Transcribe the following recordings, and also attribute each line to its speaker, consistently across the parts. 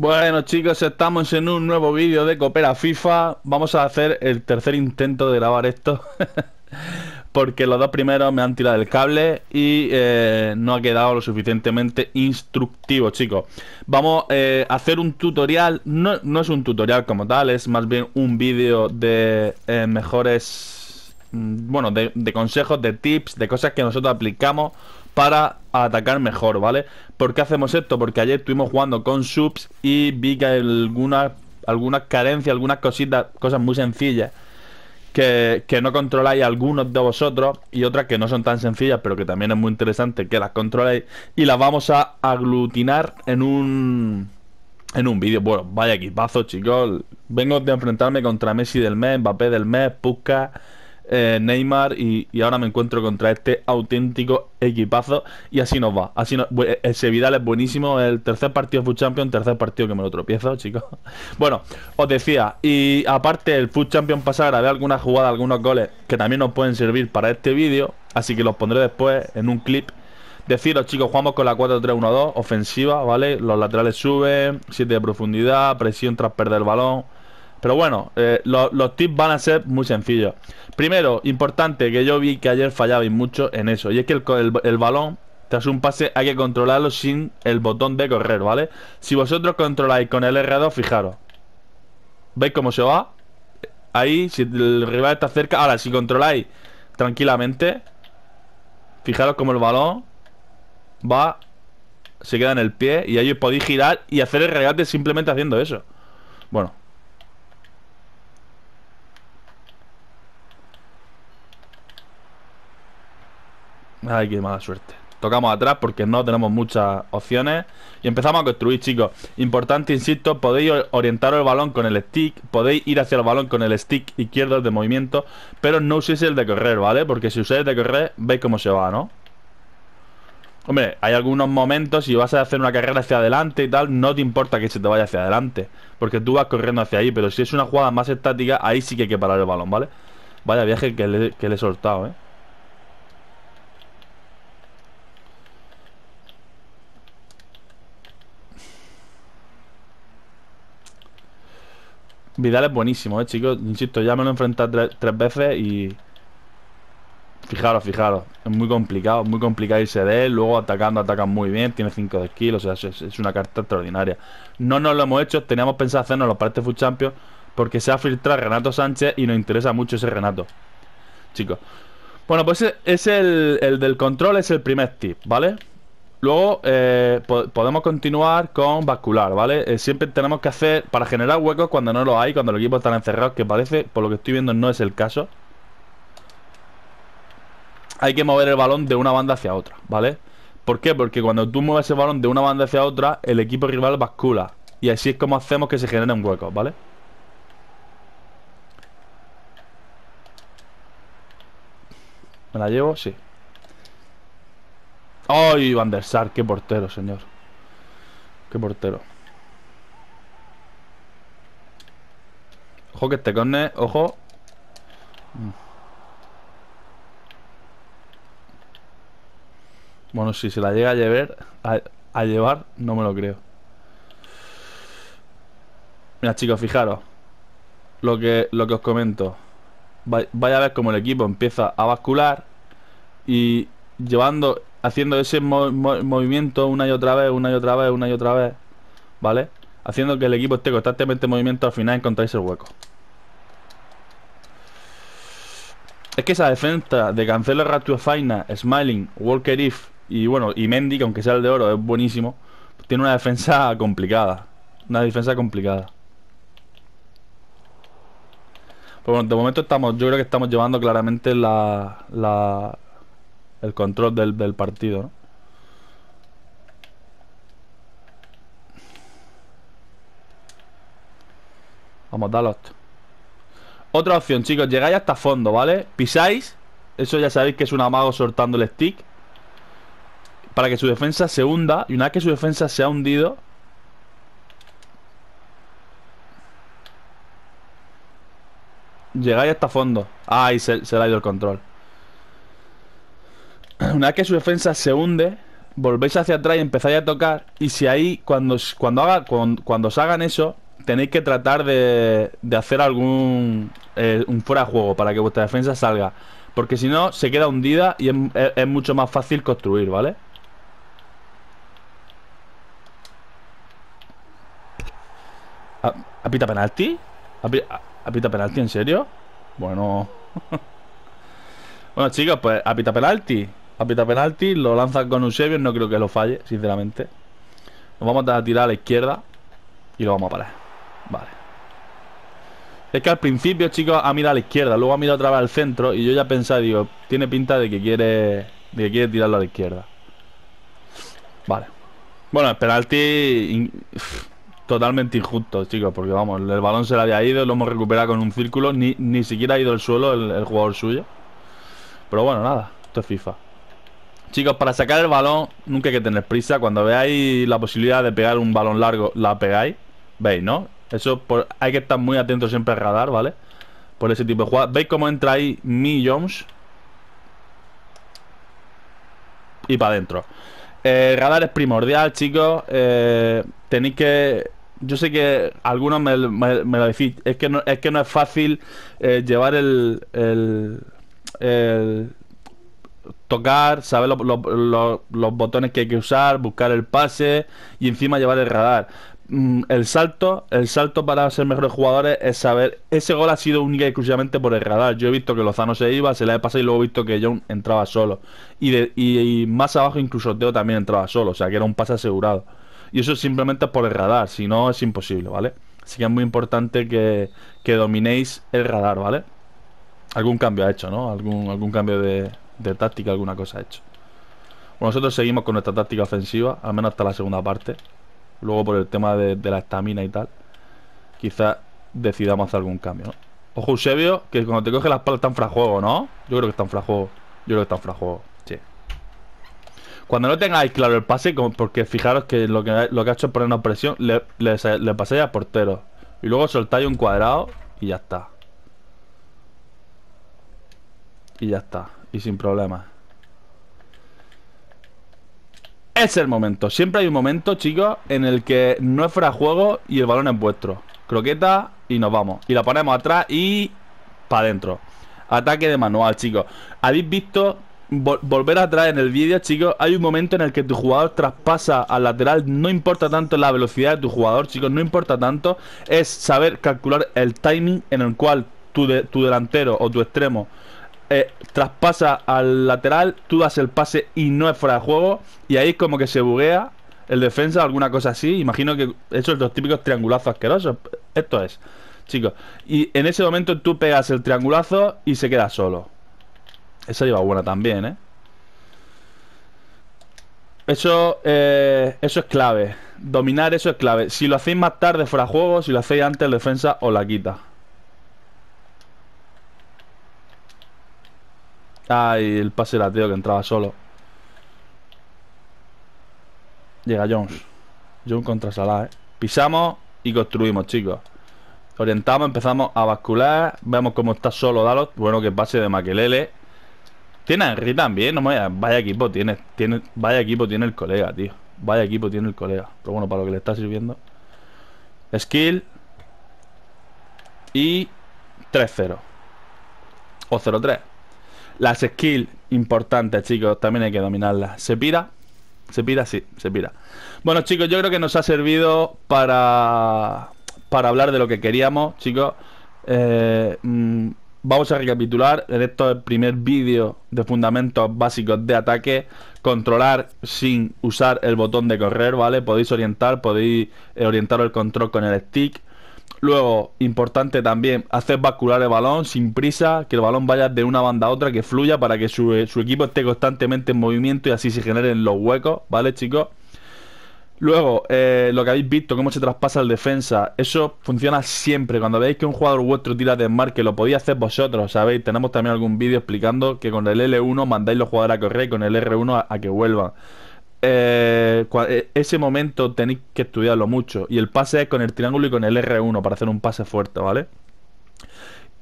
Speaker 1: Bueno chicos, estamos en un nuevo vídeo de Coopera FIFA Vamos a hacer el tercer intento de grabar esto Porque los dos primeros me han tirado el cable Y eh, no ha quedado lo suficientemente instructivo chicos Vamos eh, a hacer un tutorial no, es un tutorial como tal, es más bien un vídeo de eh, mejores... Mm, bueno, de consejos, de tips, de cosas que nosotros aplicamos para atacar mejor, ¿vale? ¿Por qué hacemos esto? Porque ayer estuvimos jugando con subs y vi que algunas algunas carencias, algunas cositas, cosas muy sencillas que, no controláis algunos de vosotros y otras que no son tan sencillas, pero que también es muy interesante que las controléis y las vamos a aglutinar en un en un vídeo. Bueno, vaya equipazo, chicos. Vengo de enfrentarme contra Messi del mes, Mbappé del mes, Puska eh, Neymar y, ahora me encuentro contra este auténtico equipazo y así nos va. Así eh, ese Vidal es buenísimo, el tercer partido de Food Champions, tercer partido que me lo tropiezo, chicos. Bueno, os decía, y aparte el Food Champions pasado grabé alguna jugada, algunos goles que también nos pueden servir para este vídeo, así que los pondré después en un clip. Deciros chicos, jugamos con la 4-3-1-2, ofensiva, ¿vale? Los laterales suben, 7 de profundidad, presión tras perder el balón pero bueno, eh, los tips van a ser muy sencillos. Primero, importante, que yo vi que ayer fallabais mucho en eso. Y es que el, balón, tras un pase, hay que controlarlo sin el botón de correr, ¿vale? Si vosotros controláis con el R2, fijaros. ¿Veis cómo se va? Ahí, si el rival está cerca. Ahora, si controláis tranquilamente, fijaros cómo el balón va, se queda en el pie y ahí podéis girar y hacer el regate simplemente haciendo eso. Bueno, Ay, qué mala suerte. Tocamos atrás porque no tenemos muchas opciones. Y empezamos a construir, chicos. Importante, insisto, podéis orientar el balón con el stick. Podéis ir hacia el balón con el stick izquierdo de movimiento. Pero no uséis el de correr, ¿vale? Porque si usáis el de correr, veis cómo se va, ¿no? Hombre, hay algunos momentos, si vas a hacer una carrera hacia adelante y tal, no te importa que se te vaya hacia adelante. Porque tú vas corriendo hacia ahí. Pero si es una jugada más estática, ahí sí que hay que parar el balón, ¿vale? Vaya viaje que le, que le he soltado, ¿eh? Vidal es buenísimo, eh, chicos. Insisto, ya me lo he enfrentado tres, veces y... Fijaros, fijaros. Es muy complicado, muy complicado irse de él. Luego atacando, atacan muy bien. Tiene 5 de skill, o sea, es, una carta extraordinaria. No nos lo hemos hecho, teníamos pensado hacernos para este Full Champions. Porque se ha filtrado Renato Sánchez y nos interesa mucho ese Renato. Chicos. Bueno, pues es el del control, es el primer tip, ¿vale? Luego eh, podemos continuar con bascular, ¿vale? Eh, siempre tenemos que hacer para generar huecos cuando no los hay, cuando los equipos están encerrados, que parece, por lo que estoy viendo, no es el caso. Hay que mover el balón de una banda hacia otra, ¿vale? ¿Por qué? Porque cuando tú mueves el balón de una banda hacia otra, el equipo rival bascula. Y así es como hacemos que se generen huecos, ¿vale? ¿Me la llevo? Sí. ¡Ay, Van der Sar! ¡Qué portero, señor! ¡Qué portero! Ojo que este corne, ojo. Mm. Bueno, si se la llega a llevar, a, llevar, no me lo creo. Mira, chicos, fijaros. Lo que, lo que os comento. Vaya a ver cómo el equipo empieza a bascular. Y llevando haciendo ese movimiento una y otra vez, una y otra vez, una y otra vez, ¿vale? Haciendo que el equipo esté constantemente en movimiento, al final encontráis el hueco. Es que esa defensa de Cancelo, Ratio Faina, Smiling, Walker If y bueno, y Mendy, aunque sea el de oro, es buenísimo, tiene una defensa complicada. Una defensa complicada. Pues bueno, de momento estamos, yo creo que estamos llevando claramente la, la, el control del, partido, ¿no? Vamos, Dalot. Otra opción, chicos, llegáis hasta fondo, ¿vale? Pisáis, eso ya sabéis que es un amago soltando el stick Para que su defensa se hunda Y una vez que su defensa se ha hundido Llegáis hasta fondo Ay, se, se le ha ido el control Una vez que su defensa se hunde, volvéis hacia atrás y empezáis a tocar. Y si ahí, cuando, cuando, haga, cuando, os hagan eso, tenéis que tratar de, hacer algún eh, un fuera juego para que vuestra defensa salga. Porque si no, se queda hundida y es, mucho más fácil construir, ¿vale? ¿Apita pita penalti? ¿Apita penalti en serio? Bueno... bueno chicos, pues apita penalti. Apita penalti, lo lanza con Eusebio, no creo que lo falle, sinceramente. Nos vamos a tirar a la izquierda y lo vamos a parar. Vale. Es que al principio, chicos, ha mirado a la izquierda, luego ha mirado otra vez al centro y yo ya pensaba, digo, tiene pinta de que quiere, de que quiere tirarlo a la izquierda. Vale. Bueno, el penalti totalmente injusto, chicos, porque vamos, el balón se le había ido, lo hemos recuperado con un círculo, ni, siquiera ha ido al suelo el jugador suyo. Pero bueno, nada, esto es FIFA. Chicos, para sacar el balón nunca hay que tener prisa. Cuando veáis la posibilidad de pegar un balón largo, la pegáis. ¿Veis, no? Eso hay que estar muy atento siempre al radar, ¿vale? Por ese tipo de jugadas. ¿Veis cómo entra ahí Mi Jones? Y para adentro. Eh, radar es primordial, chicos. Eh, tenéis que... Yo sé que algunos me, lo decís. Es que, no, es fácil eh, llevar el, el tocar, saber los botones que hay que usar, buscar el pase y encima llevar el radar. Mm, el salto, el salto para ser mejores jugadores es saber. Ese gol ha sido única y exclusivamente por el radar. Yo he visto que Lozano se iba, se le he pasado y luego he visto que John entraba solo. Y, de, más abajo, incluso Teo también entraba solo, o sea que era un pase asegurado. Y eso simplemente por el radar, si no es imposible, ¿vale? Así que es muy importante que, dominéis el radar, ¿vale? Algún cambio ha hecho, ¿no? Algún, algún cambio de, de táctica alguna cosa ha hecho. nosotros seguimos con nuestra táctica ofensiva, al menos hasta la segunda parte. Luego por el tema de, la estamina y tal, quizás decidamos hacer algún cambio, Ojo, Eusebio, que cuando te coge la espalda está en frajuego, ¿no? Yo creo que está en frajuego. Yo creo que está en frajuego. Sí. Cuando no tengáis claro el pase, porque fijaros que lo que, lo que ha hecho es ponernos presión, le, le, le pasáis al portero. Y luego soltáis un cuadrado y ya está. Y ya está y sin problemas. Es el momento. Siempre hay un momento, chicos, en el que no es fuera de juego y el balón es vuestro. Croqueta y nos vamos. Y la ponemos atrás y... Para adentro. Ataque de manual, chicos. Habéis visto volver atrás en el vídeo, chicos, hay un momento en el que tu jugador traspasa al lateral, no importa tanto la velocidad de tu jugador, chicos, no importa tanto, es saber calcular el timing en el cual tu, tu delantero o tu extremo eh, traspasa al lateral, tú das el pase y no es fuera de juego. Y ahí como que se buguea el defensa, alguna cosa así. Imagino que esos es los típicos triangulazos asquerosos. Esto es, chicos. Y en ese momento tú pegas el triangulazo y se queda solo. Esa iba buena también, ¿eh? Eso, eh, eso es clave. Dominar eso es clave. Si lo hacéis más tarde fuera de juego, si lo hacéis antes, el defensa os la quita. Ah, el pase lateo que entraba solo. Llega Jones. Jones contra Salah, ¿eh? Pisamos y construimos, chicos. Orientamos, empezamos a bascular. Vemos cómo está solo Dalot. Bueno, que pase de Maquelele. Tiene a Henry también, no vaya. Vaya equipo tiene, tiene. Vaya equipo tiene el colega, tío. Vaya equipo tiene el colega. Pero bueno, para lo que le está sirviendo. Skill. Y 3-0. O 0-3. Las skills importantes, chicos, también hay que dominarlas. Se pira, se pira, sí, se pira. Bueno, chicos, yo creo que nos ha servido para, hablar de lo que queríamos, chicos. Eh, mm, vamos a recapitular. Esto es el primer vídeo de fundamentos básicos de ataque. Controlar sin usar el botón de correr, ¿vale? Podéis orientar, podéis eh, orientar el control con el stick. Luego, importante también, hacer bascular el balón sin prisa, que el balón vaya de una banda a otra, que fluya para que su, eh, equipo esté constantemente en movimiento y así se generen los huecos, ¿vale, chicos? Luego, eh, lo que habéis visto, cómo se traspasa el defensa, eso funciona siempre. Cuando veis que un jugador vuestro tira de que lo podéis hacer vosotros, ¿sabéis? Tenemos también algún vídeo explicando que con el L1 mandáis los jugadores a correr y con el R1 a, a que vuelvan. Eh, eh, ese momento tenéis que estudiarlo mucho. Y el pase con el triángulo y con el R1 para hacer un pase fuerte, ¿vale?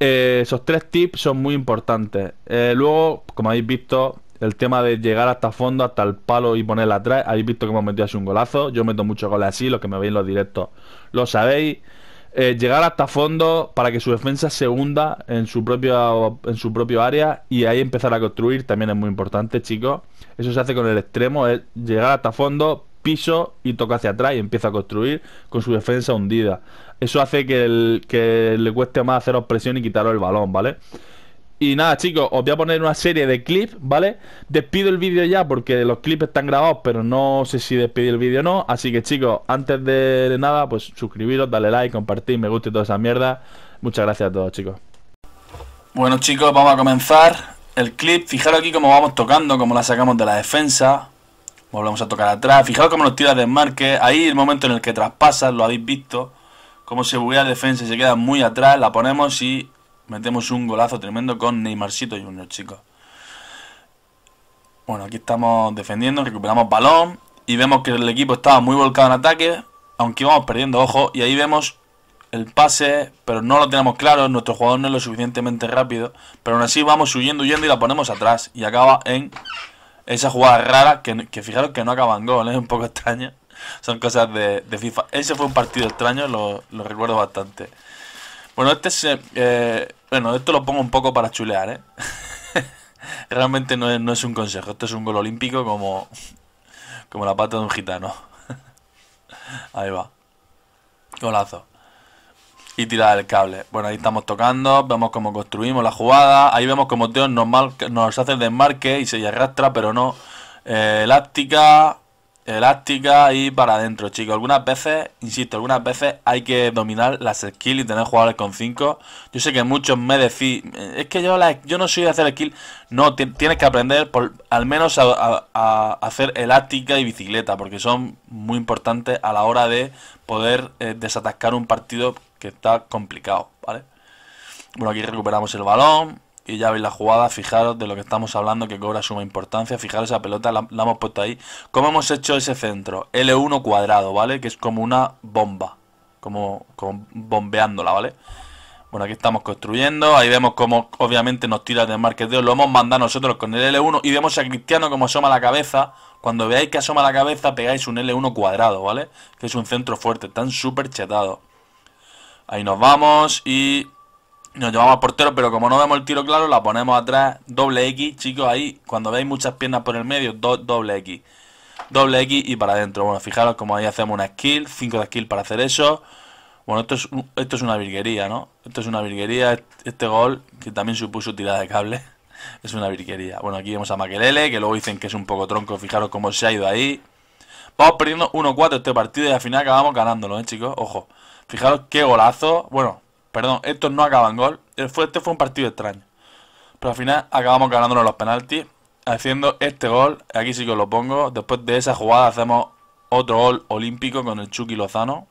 Speaker 1: Eh, esos tres tips son muy importantes. luego, como habéis visto, el tema de llegar hasta fondo, hasta el palo y ponerla atrás. Habéis visto que hemos metido así un golazo. Yo meto muchos goles así, los que me veis en los directos lo sabéis. Eh, llegar hasta fondo para que su defensa se hunda en su, propio, en su propio área y ahí empezar a construir también es muy importante, chicos. Eso se hace con el extremo, es llegar hasta fondo, piso y toca hacia atrás y empieza a construir con su defensa hundida. Eso hace que, el, que le cueste más haceros presión y quitaros el balón, ¿vale? Y nada, chicos, os voy a poner una serie de clips, ¿vale? Despido el vídeo ya porque los clips están grabados, pero no sé si despido el vídeo o no. Así que, chicos, antes de nada, pues suscribiros, darle like, compartir, me gusta y toda esa mierda. Muchas gracias a todos, chicos. Bueno, chicos, vamos a comenzar el clip. Fijaros aquí cómo vamos tocando, cómo la sacamos de la defensa. Volvemos a tocar atrás. Fijaros cómo nos tira de desmarque. Ahí el momento en el que traspasa, lo habéis visto. Cómo se buguea la defensa y se queda muy atrás. La ponemos y Metemos un golazo tremendo con Neymarcito Junior, chicos. Bueno, aquí estamos defendiendo, recuperamos balón y vemos que el equipo estaba muy volcado en ataque, aunque íbamos perdiendo, ojo, y ahí vemos el pase, pero no lo tenemos claro, nuestro jugador no es lo suficientemente rápido, pero aún así vamos huyendo, huyendo y la ponemos atrás y acaba en esa jugada rara que, fijaros que no acaba en gol, es ¿eh? un poco extraño. son cosas de, FIFA. Ese fue un partido extraño, lo, recuerdo bastante. Bueno, este es... Eh, bueno, esto lo pongo un poco para chulear, ¿eh? Realmente no es, un consejo, esto es un gol olímpico como, como la pata de un gitano. Ahí va. Golazo. Y tirar el cable. Bueno, ahí estamos tocando, vemos cómo construimos la jugada. Ahí vemos cómo Teo nos, nos hace el desmarque y se arrastra, pero no. Eh, elástica elástica y para adentro, chicos. Algunas veces, insisto, algunas veces hay que dominar las skills y tener jugadores con 5. Yo sé que muchos me decís, es que yo, yo no soy de hacer skill. No, tienes que aprender al menos a, hacer elástica y bicicleta, porque son muy importantes a la hora de poder eh, desatascar un partido que está complicado, ¿vale? Bueno, aquí recuperamos el balón y ya veis la jugada, fijaros de lo que estamos hablando, que cobra suma importancia, fijaros esa pelota, la, hemos puesto ahí. ¿Cómo hemos hecho ese centro? L1 cuadrado, ¿vale? Que es como una bomba, como, bombeándola, ¿vale? Bueno, aquí estamos construyendo, ahí vemos como obviamente nos tira del marqueteo, lo hemos mandado nosotros con el L1 y vemos a Cristiano como asoma la cabeza. Cuando veáis que asoma la cabeza pegáis un L1 cuadrado, ¿vale? Que es un centro fuerte, están súper chetados. Ahí nos vamos y nos llevamos a portero, pero como no vemos el tiro claro, la ponemos atrás, doble X, chicos, ahí, cuando veis muchas piernas por el medio, doble X. Doble X y para adentro. Bueno, fijaros como ahí hacemos una skill, 5 de skill para hacer eso. Bueno, esto es, esto es una virguería, ¿no? Esto es una virguería, este gol, que también supuso tirada de cable, es una virguería. Bueno, aquí vemos a Maquelele, que luego dicen que es un poco tronco, fijaros cómo se ha ido ahí. Vamos perdiendo 1-4 este partido y al final acabamos ganándolo, ¿eh, chicos? Ojo, fijaros qué golazo, bueno, Perdón, estos no acaban gol. Eh, este fue un partido extraño. Pero al final acabamos ganándonos los penaltis. Haciendo este gol, aquí sí que os lo pongo. Después de esa jugada hacemos otro gol olímpico con el Chucky Lozano.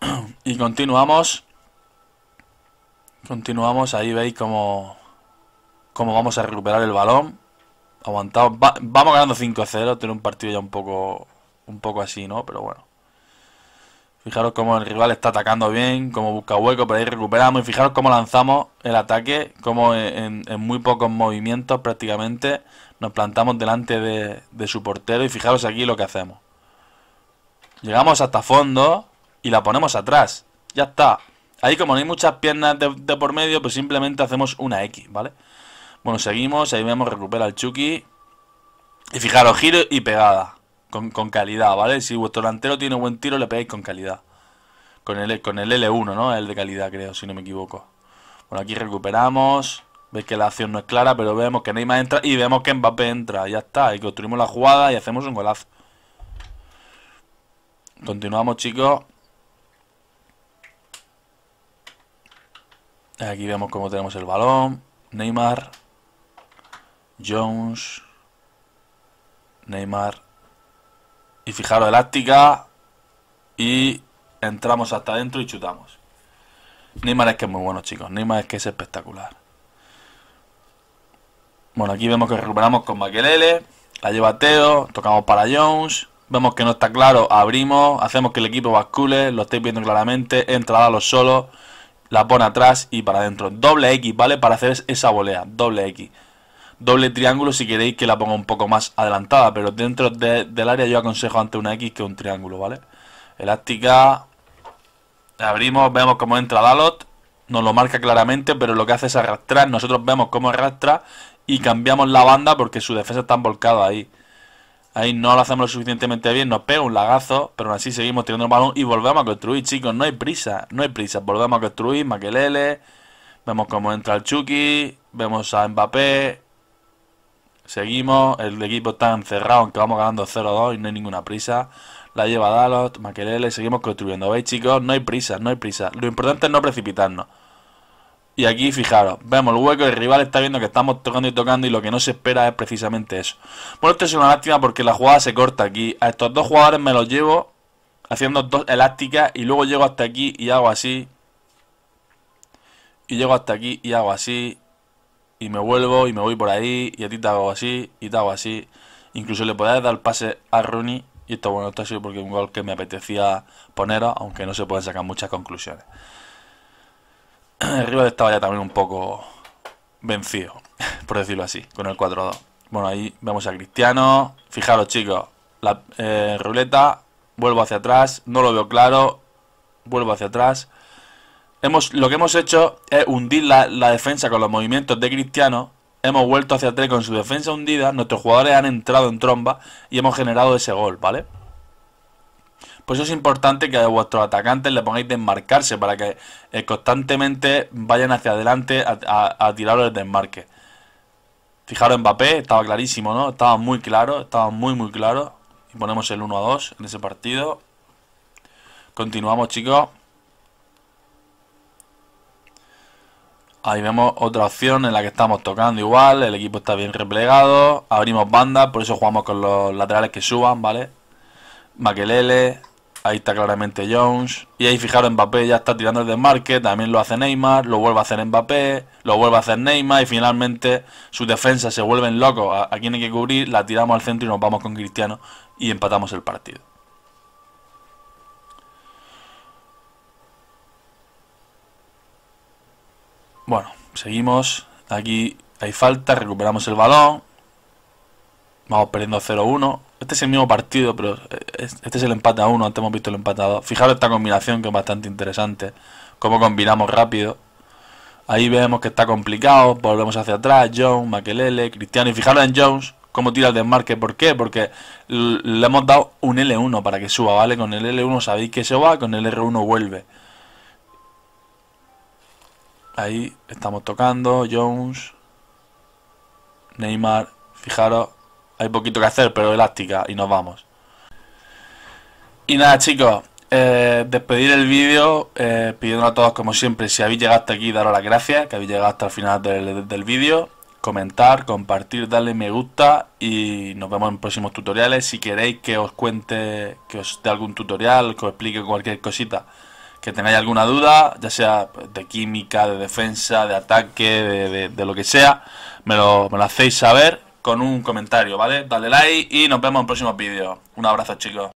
Speaker 1: Y continuamos. Continuamos, ahí veis cómo, cómo vamos a recuperar el balón. Aguantado. vamos ganando 5-0. Tiene un partido ya un poco, un poco así, ¿no? Pero bueno. Fijaros cómo el rival está atacando bien, cómo busca hueco, pero ahí recuperamos. Y fijaros cómo lanzamos el ataque, como en, muy pocos movimientos prácticamente nos plantamos delante de, su portero. Y fijaros aquí lo que hacemos. Llegamos hasta fondo y la ponemos atrás. Ya está. Ahí como no hay muchas piernas de, por medio, pues simplemente hacemos una X, ¿vale? Bueno, seguimos, ahí vemos, recupera el Chucky. Y fijaros, giro y pegada con, calidad, ¿vale? Si vuestro delantero tiene buen tiro, le pegáis con calidad. Con el, con el L1, ¿no? El de calidad, creo, si no me equivoco. Bueno, aquí recuperamos. Veis que la acción no es clara, pero vemos que Neymar entra y vemos que Mbappé entra. Ya está, y construimos la jugada y hacemos un golazo. Continuamos, chicos. Aquí vemos cómo tenemos el balón. Neymar. Jones. Neymar. Y fijaros, elástica. Y entramos hasta adentro y chutamos. Neymar es que es muy bueno, chicos. Neymar es que es espectacular. Bueno, aquí vemos que recuperamos con Maquelele. La lleva Teo. Tocamos para Jones. Vemos que no está claro. Abrimos. Hacemos que el equipo bascule. Lo estáis viendo claramente. Entra a los solos. La pone atrás y para adentro. Doble X, ¿vale? Para hacer esa volea. Doble X doble triángulo si queréis que la ponga un poco más adelantada, pero dentro del área yo aconsejo ante una X que un triángulo, ¿vale? Elástica, abrimos, vemos cómo entra Dalot, nos lo marca claramente, pero lo que hace es arrastrar, nosotros vemos cómo arrastra y cambiamos la banda porque su defensa está volcada ahí. Ahí no lo hacemos lo suficientemente bien, nos pega un lagazo, pero aún así seguimos tirando el balón y volvemos a construir, chicos, no hay prisa, no hay prisa, volvemos a construir, Maquelele, vemos cómo entra el Chucky, vemos a Mbappé, Seguimos, el equipo está encerrado, aunque vamos ganando 0-2 y no hay ninguna prisa. La lleva Dalot, Maquerele, seguimos construyendo. ¿Veis, chicos? No hay prisa, no hay prisa. Lo importante es no precipitarnos. Y aquí, fijaros, vemos el hueco, el rival está viendo que estamos tocando y tocando y lo que no se espera es precisamente eso. Bueno, esto es una lástima porque la jugada se corta aquí. A estos dos jugadores me los llevo haciendo dos elásticas y luego llego hasta aquí y hago así. Y llego hasta aquí y hago así y me vuelvo y me voy por ahí y a ti te hago así y te hago así. Incluso le podías dar pase a Rooney y esto bueno, esto ha sido porque un gol que me apetecía poner, aunque no se pueden sacar muchas conclusiones. El rival estaba ya también un poco vencido, por decirlo así, con el 4-2. Bueno, ahí vemos a Cristiano. Fijaros, chicos, la eh, ruleta, vuelvo hacia atrás, no lo veo claro, vuelvo hacia atrás hemos, lo que hemos hecho es hundir la, defensa con los movimientos de Cristiano. Hemos vuelto hacia atrás con su defensa hundida. Nuestros jugadores han entrado en tromba y hemos generado ese gol, ¿vale? Pues eso es importante que a vuestros atacantes le pongáis desmarcarse para que eh, constantemente vayan hacia adelante a, a, el desmarque. Fijaros, Mbappé estaba clarísimo, ¿no? Estaba muy claro, estaba muy, muy claro. Y ponemos el 1 a 2 en ese partido. Continuamos, chicos. Ahí vemos otra opción en la que estamos tocando igual, el equipo está bien replegado, abrimos bandas, por eso jugamos con los laterales que suban, ¿vale? Maquelele, ahí está claramente Jones, y ahí fijaros Mbappé ya está tirando el desmarque, también lo hace Neymar, lo vuelve a hacer Mbappé, lo vuelve a hacer Neymar, y finalmente sus defensa se vuelven locos, a, a quien hay que cubrir, la tiramos al centro y nos vamos con Cristiano y empatamos el partido. Bueno, seguimos. Aquí hay falta, recuperamos el balón. Vamos perdiendo 0-1. Este es el mismo partido, pero eh, este es el empate a 1. Antes hemos visto el empatado. Fijaros esta combinación que es bastante interesante. Cómo combinamos rápido. Ahí vemos que está complicado. Volvemos hacia atrás. Jones, Maquelele, Cristiano. Y fijaros en Jones cómo tira el desmarque. ¿Por qué? Porque le hemos dado un L1 para que suba, ¿vale? Con el L1 sabéis que se va, con el R1 vuelve. Ahí estamos tocando. Jones. Neymar. Fijaros. Hay poquito que hacer, pero elástica. Y nos vamos. Y nada, chicos. Eh, despedir el vídeo eh, a todos, como siempre, si habéis llegado hasta aquí, daros las gracias, que habéis llegado hasta el final del, del vídeo. Comentar, compartir, darle me gusta y nos vemos en próximos tutoriales. Si queréis que os cuente, que os dé algún tutorial, que os explique cualquier cosita, que tengáis alguna duda, ya sea de química, de defensa, de ataque, de, lo que sea, me lo, me hacéis saber con un comentario, ¿vale? Dale like y nos vemos en próximos vídeos. Un abrazo, chicos.